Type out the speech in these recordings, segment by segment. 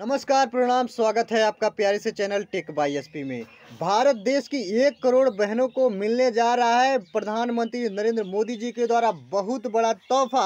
नमस्कार प्रणाम स्वागत है आपका प्यारे से चैनल टेक बाई एस में भारत देश की एक करोड़ बहनों को मिलने जा रहा है प्रधानमंत्री नरेंद्र मोदी जी के द्वारा बहुत बड़ा तोहफा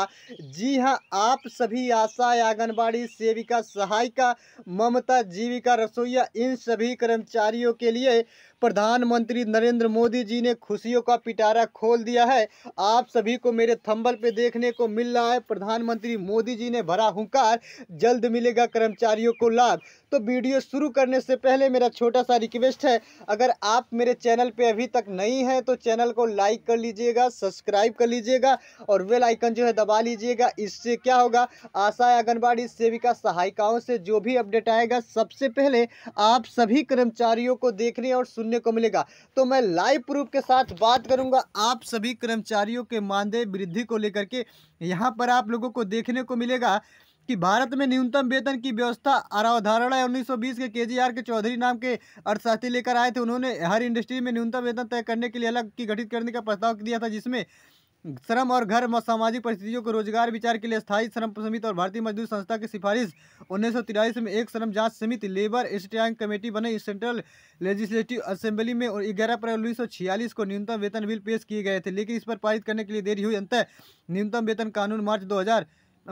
जी हां आप सभी आशा आंगनबाड़ी सेविका सहायिका ममता जीविका रसोईया इन सभी कर्मचारियों के लिए प्रधानमंत्री नरेंद्र मोदी जी ने खुशियों का पिटारा खोल दिया है आप सभी को मेरे थंबल पे देखने को मिल रहा है प्रधानमंत्री मोदी जी ने भरा हुंकार जल्द मिलेगा कर्मचारियों को लाभ तो वीडियो शुरू करने से पहले मेरा छोटा सा रिक्वेस्ट है अगर आप मेरे चैनल पे अभी तक नहीं हैं तो चैनल को लाइक कर लीजिएगा सब्सक्राइब कर लीजिएगा और वेल आइकन जो है दबा लीजिएगा इससे क्या होगा आशा आंगनबाड़ी सेविका सहायिकाओं से जो भी अपडेट आएगा सबसे पहले आप सभी कर्मचारियों को देखने और सुनने को मिलेगा तो मैं लाइव प्रूफ के साथ बात करूँगा आप सभी कर्मचारियों के मानदेय वृद्धि को लेकर के यहाँ पर आप लोगों को देखने को मिलेगा कि भारत में न्यूनतम वेतन की व्यवस्था अरावधारणा 1920 के केजीआर के चौधरी नाम के अर्थशास्त्री लेकर आए थे उन्होंने हर इंडस्ट्री में न्यूनतम वेतन तय करने के लिए अलग की गठित करने का प्रस्ताव दिया था जिसमें श्रम और घर सामाजिक परिस्थितियों को रोजगार विचार के लिए स्थायी श्रम समिति और भारतीय मजदूर संस्था की सिफारिश उन्नीस में एक श्रम जांच समिति लेबर स्टैंग कमेटी बने सेंट्रल लेजिस्लेटिव असेंबली में और ग्यारह अप्रैल उन्नीस को न्यूनतम वेतन बिल पेश किए गए थे लेकिन इस पर पारित करने के लिए देरी हुई अंतर न्यूनतम वेतन कानून मार्च दो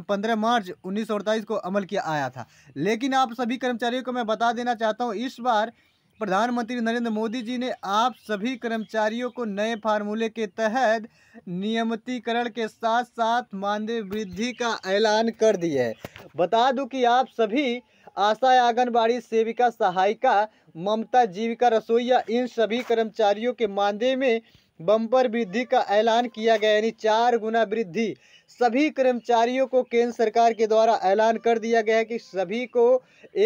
पंद्रह मार्च उन्नीस को अमल किया आया था लेकिन आप सभी कर्मचारियों को मैं बता देना चाहता हूँ इस बार प्रधानमंत्री नरेंद्र मोदी जी ने आप सभी कर्मचारियों को नए फार्मूले के तहत नियमितीकरण के साथ साथ मानदेय वृद्धि का ऐलान कर दिया है बता दूं कि आप सभी आशा आंगनबाड़ी सेविका सहायिका ममता जीविका रसोईया इन सभी कर्मचारियों के मानदेय में बम्पर वृद्धि का ऐलान किया गया यानी चार गुना वृद्धि सभी कर्मचारियों को केंद्र सरकार के द्वारा ऐलान कर दिया गया है कि सभी को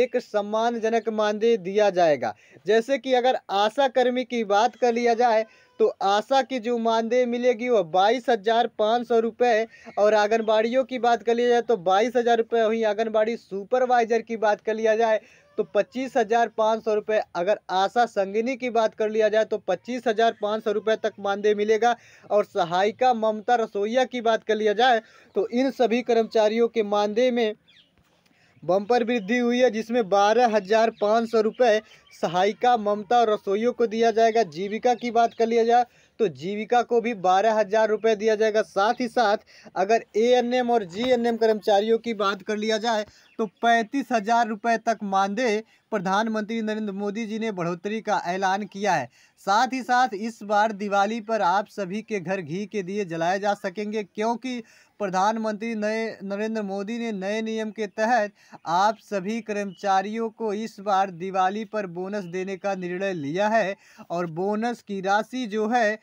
एक सम्मानजनक मानदेय दिया जाएगा जैसे कि अगर आशा कर्मी की बात कर लिया जाए तो आशा की जो मानदेय मिलेगी वह बाईस हज़ार पाँच सौ रुपये और आंगनबाड़ियों की बात कर लिया जाए तो बाईस हज़ार रुपये वहीं आंगनबाड़ी सुपरवाइज़र की बात कर लिया जाए तो पच्चीस हज़ार पाँच सौ रुपये अगर आशा संगिनी की बात कर लिया जाए तो पच्चीस हज़ार पाँच सौ रुपये तक मानदेय मिलेगा और सहायिका ममता रसोईया की बात कर लिया जाए तो इन सभी कर्मचारियों के मानदेय में बम्पर वृद्धि हुई है जिसमें बारह हजार पाँच सौ रुपये सहायिका ममता और रसोइयों को दिया जाएगा जीविका की बात कर लिया जाए तो जीविका को भी बारह हज़ार रुपये दिया जाएगा साथ ही साथ अगर एएनएम और जीएनएम कर्मचारियों की बात कर लिया जाए तो पैंतीस हज़ार रुपये तक मानदेय प्रधानमंत्री नरेंद्र मोदी जी ने बढ़ोतरी का ऐलान किया है साथ ही साथ इस बार दिवाली पर आप सभी के घर घी के दिए जलाए जा सकेंगे क्योंकि प्रधानमंत्री नए नरेंद्र मोदी ने नए नियम के तहत आप सभी कर्मचारियों को इस बार दिवाली पर बोनस देने का निर्णय लिया है और बोनस की राशि जो है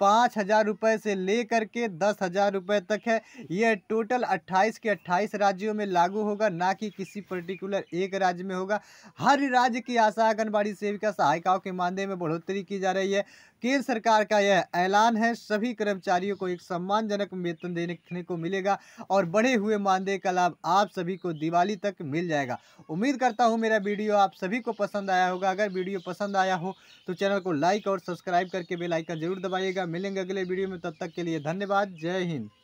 पाँच हज़ार रुपये से लेकर के दस हज़ार रुपये तक है यह टोटल अट्ठाईस के अट्ठाईस राज्यों में लागू होगा ना कि किसी पर्टिकुलर एक राज्य में होगा हर राज्य की आशा आंगनबाड़ी सेविका सहायिकाओं के मानदेय में बढ़ोतरी की जा रही है केंद्र सरकार का यह ऐलान है सभी कर्मचारियों को एक सम्मानजनक वेतन देने को मिलेगा और बढ़े हुए मानदेय का लाभ आप सभी को दिवाली तक मिल जाएगा उम्मीद करता हूँ मेरा वीडियो आप सभी को पसंद आया होगा अगर वीडियो पसंद आया हो तो चैनल को लाइक और सब्सक्राइब करके बेलाइकन जरूर दबाइएगा मिलेंगे अगले वीडियो में तब तक के लिए धन्यवाद जय हिंद